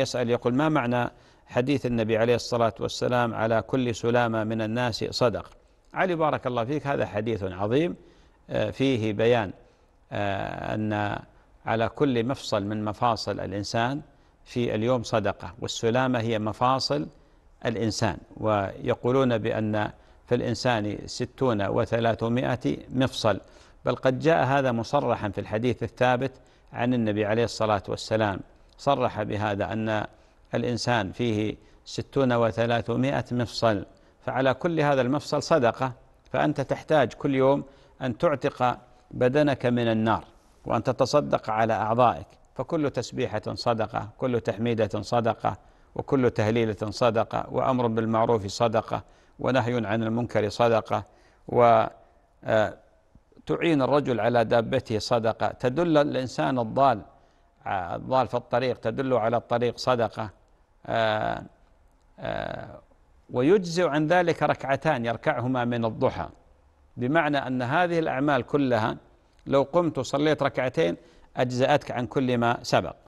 يسأل يقول ما معنى حديث النبي عليه الصلاة والسلام على كل سلامة من الناس صدق علي بارك الله فيك هذا حديث عظيم آه، فيه بيان آه، أن على كل مفصل من مفاصل الإنسان في اليوم صدقة والسلامة هي مفاصل الإنسان ويقولون بأن في الإنسان ستون وثلاثمائة مفصل بل قد جاء هذا مصرحا في الحديث الثابت عن النبي عليه الصلاة والسلام صرح بهذا أن الإنسان فيه ستون وثلاثمائة مفصل فعلى كل هذا المفصل صدقة فأنت تحتاج كل يوم أن تعتق بدنك من النار وأن تتصدق على أعضائك فكل تسبيحة صدقة كل تحميدة صدقة وكل تهليلة صدقة وأمر بالمعروف صدقة ونهي عن المنكر صدقة و آه، تعين الرجل على دابته صدقة تدل الإنسان الضال الضال في الطريق تدل على الطريق صدقة آه، آه، ويجزئ عن ذلك ركعتان يركعهما من الضحى بمعنى أن هذه الأعمال كلها لو قمت وصليت ركعتين أجزأتك عن كل ما سبق